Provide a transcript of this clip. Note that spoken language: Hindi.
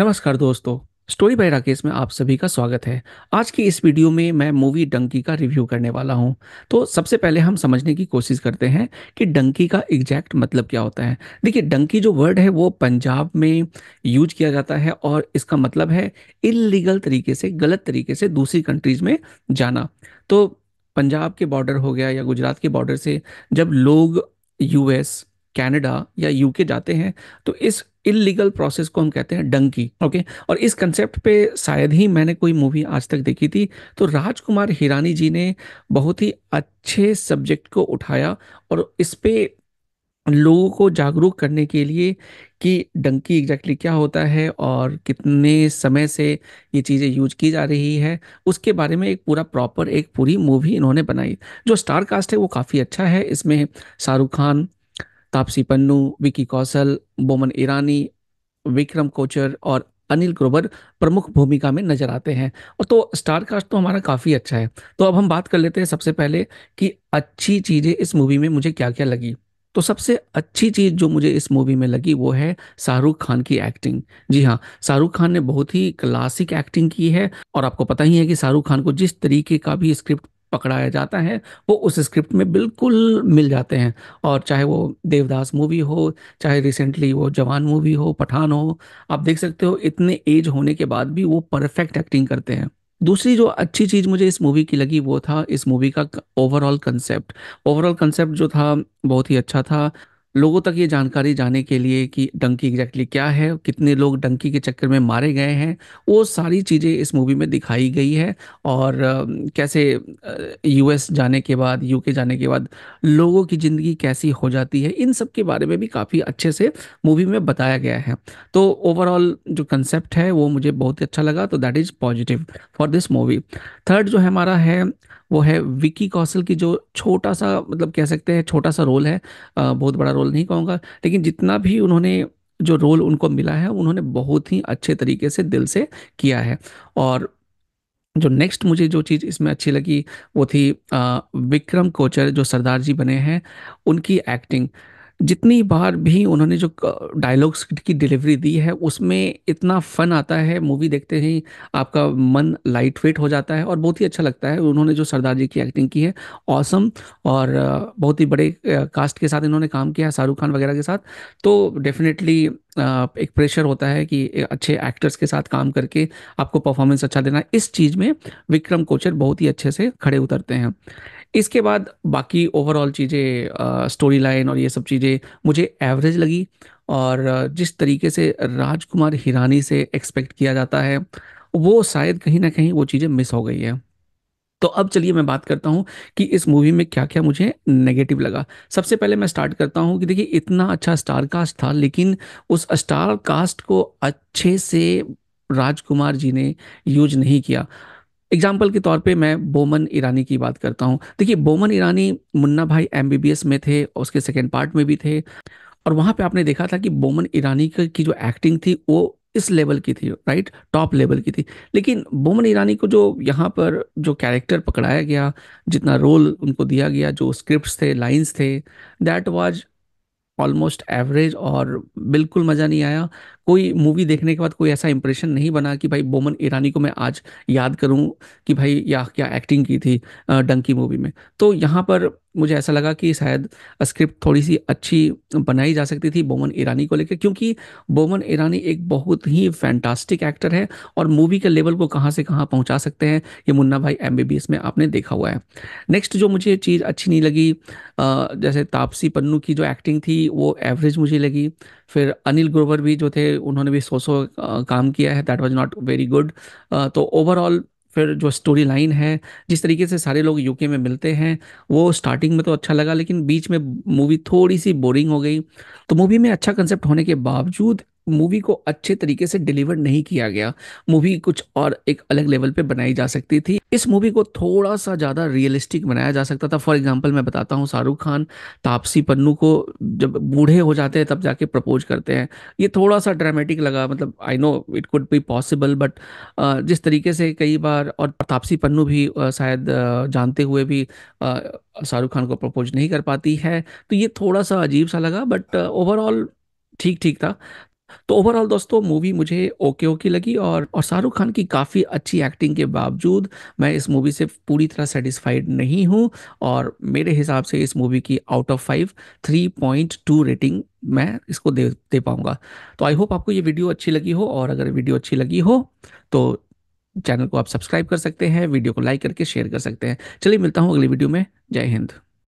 नमस्कार दोस्तों स्टोरी बाय राकेश में आप सभी का स्वागत है आज की इस वीडियो में मैं मूवी डंकी का रिव्यू करने वाला हूं तो सबसे पहले हम समझने की कोशिश करते हैं कि डंकी का एग्जैक्ट मतलब क्या होता है देखिए डंकी जो वर्ड है वो पंजाब में यूज किया जाता है और इसका मतलब है इलीगल तरीके से गलत तरीके से दूसरी कंट्रीज में जाना तो पंजाब के बॉर्डर हो गया या गुजरात के बॉर्डर से जब लोग यूएस कनाडा या यूके जाते हैं तो इस इलीगल प्रोसेस को हम कहते हैं डंकी ओके और इस कंसेप्ट पे शायद ही मैंने कोई मूवी आज तक देखी थी तो राजकुमार हिरानी जी ने बहुत ही अच्छे सब्जेक्ट को उठाया और इस पे लोगों को जागरूक करने के लिए कि डंकी एग्जैक्टली क्या होता है और कितने समय से ये चीज़ें यूज की जा रही है उसके बारे में एक पूरा प्रॉपर एक पूरी मूवी इन्होंने बनाई जो स्टार कास्ट है वो काफ़ी अच्छा है इसमें शाहरुख खान तापसी पन्नू विकी कौशल बोमन ईरानी विक्रम कोचर और अनिल ग्रोवर प्रमुख भूमिका में नजर आते हैं और तो स्टार कास्ट तो हमारा काफ़ी अच्छा है तो अब हम बात कर लेते हैं सबसे पहले कि अच्छी चीज़ें इस मूवी में मुझे क्या क्या लगी तो सबसे अच्छी चीज़ जो मुझे इस मूवी में लगी वो है शाहरुख खान की एक्टिंग जी हाँ शाहरुख खान ने बहुत ही क्लासिक एक्टिंग की है और आपको पता ही है कि शाहरुख खान को जिस तरीके का भी स्क्रिप्ट पकड़ाया जाता है वो उस स्क्रिप्ट में बिल्कुल मिल जाते हैं और चाहे वो देवदास मूवी हो चाहे रिसेंटली वो जवान मूवी हो पठान हो आप देख सकते हो इतने एज होने के बाद भी वो परफेक्ट एक्टिंग करते हैं दूसरी जो अच्छी चीज़ मुझे इस मूवी की लगी वो था इस मूवी का ओवरऑल कंसेप्ट ओवरऑल कंसेप्ट जो था बहुत ही अच्छा था लोगों तक ये जानकारी जाने के लिए कि डंकी एग्जैक्टली क्या है कितने लोग डंकी के चक्कर में मारे गए हैं वो सारी चीज़ें इस मूवी में दिखाई गई है और कैसे यूएस जाने के बाद यूके जाने के बाद लोगों की ज़िंदगी कैसी हो जाती है इन सब के बारे में भी काफ़ी अच्छे से मूवी में बताया गया है तो ओवरऑल जो कंसेप्ट है वो मुझे बहुत ही अच्छा लगा तो that is positive for this movie third जो है हमारा है वो है विकी कौशल की जो छोटा सा मतलब कह सकते हैं छोटा सा रोल है बहुत बड़ा रोल नहीं कहूँगा लेकिन जितना भी उन्होंने जो रोल उनको मिला है उन्होंने बहुत ही अच्छे तरीके से दिल से किया है और जो नेक्स्ट मुझे जो चीज़ इसमें अच्छी लगी वो थी विक्रम कोचर जो सरदार जी बने हैं उनकी एक्टिंग जितनी बार भी उन्होंने जो डायलॉग्स की डिलीवरी दी है उसमें इतना फन आता है मूवी देखते ही आपका मन लाइट वेट हो जाता है और बहुत ही अच्छा लगता है उन्होंने जो सरदार जी की एक्टिंग की है ऑसम और बहुत ही बड़े कास्ट के साथ इन्होंने काम किया है शाहरुख खान वगैरह के साथ तो डेफिनेटली एक प्रेशर होता है कि अच्छे एक्टर्स के साथ काम करके आपको परफॉर्मेंस अच्छा देना इस चीज़ में विक्रम कोचर बहुत ही अच्छे से खड़े उतरते हैं इसके बाद बाकी ओवरऑल चीज़ें स्टोरी लाइन और ये सब चीज़ें मुझे एवरेज लगी और जिस तरीके से राजकुमार हिरानी से एक्सपेक्ट किया जाता है वो शायद कहीं ना कहीं वो चीज़ें मिस हो गई है तो अब चलिए मैं बात करता हूँ कि इस मूवी में क्या क्या मुझे नेगेटिव लगा सबसे पहले मैं स्टार्ट करता हूँ कि देखिए इतना अच्छा स्टार कास्ट था लेकिन उस स्टार कास्ट को अच्छे से राजकुमार जी ने यूज नहीं किया एग्जाम्पल के तौर पे मैं बोमन ईरानी की बात करता हूँ देखिए बोमन ईरानी मुन्ना भाई एम में थे उसके सेकेंड पार्ट में भी थे और वहाँ पे आपने देखा था कि बोमन ईरानी की जो एक्टिंग थी वो इस लेवल की थी राइट टॉप लेवल की थी लेकिन बोमन ईरानी को जो यहाँ पर जो कैरेक्टर पकड़ाया गया जितना रोल उनको दिया गया जो स्क्रिप्ट थे लाइन्स थे दैट वाज ऑलमोस्ट एवरेज और बिल्कुल मज़ा नहीं आया कोई मूवी देखने के बाद कोई ऐसा इंप्रेशन नहीं बना कि भाई बोमन ईरानी को मैं आज याद करूं कि भाई या क्या एक्टिंग की थी डंकी मूवी में तो यहाँ पर मुझे ऐसा लगा कि शायद स्क्रिप्ट थोड़ी सी अच्छी बनाई जा सकती थी बोमन ईरानी को लेकर क्योंकि बोमन ईरानी एक बहुत ही फैंटास्टिक एक्टर है और मूवी के लेवल को कहाँ से कहाँ पहुँचा सकते हैं ये मुन्ना भाई एम में आपने देखा हुआ है नेक्स्ट जो मुझे चीज़ अच्छी नहीं लगी जैसे तापसी पन्नू की जो एक्टिंग थी वो एवरेज मुझे लगी फिर अनिल ग्रोवर भी जो थे उन्होंने भी सो सो काम किया है that was not very good तो ओवरऑल फिर जो स्टोरी लाइन है जिस तरीके से सारे लोग यूके में मिलते हैं वो स्टार्टिंग में तो अच्छा लगा लेकिन बीच में मूवी थोड़ी सी बोरिंग हो गई तो मूवी में अच्छा कंसेप्ट होने के बावजूद मूवी को अच्छे तरीके से डिलीवर नहीं किया गया मूवी कुछ और एक अलग लेवल पे बनाई जा सकती थी इस मूवी को थोड़ा सा ज़्यादा रियलिस्टिक बनाया जा सकता था फॉर एग्जाम्पल मैं बताता हूँ शाहरुख खान तापसी पन्नू को जब बूढ़े हो जाते हैं तब जाके प्रपोज करते हैं ये थोड़ा सा ड्रामेटिक लगा मतलब I know it could be possible but जिस तरीके से कई बार और तापसी पन्नू भी शायद जानते हुए भी शाहरुख खान को प्रपोज नहीं कर पाती है तो ये थोड़ा सा अजीब सा लगा बट ओवरऑल ठीक ठीक था तो ओवरऑल दोस्तों मूवी मुझे ओके ओके लगी और और शाहरुख खान की काफ़ी अच्छी एक्टिंग के बावजूद मैं इस मूवी से पूरी तरह सेटिस्फाइड नहीं हूँ और मेरे हिसाब से इस मूवी की out of five three point two rating मैं इसको दे दे पाऊँगा तो आई होप आपको ये वीडियो अच्छी लगी हो और अगर वीडियो अच्छी लगी हो तो चैनल को आप सब्सक्राइब कर सकते हैं वीडियो को लाइक करके शेयर कर सकते हैं चलिए मिलता हूँ अगली वीडियो में जय हिंद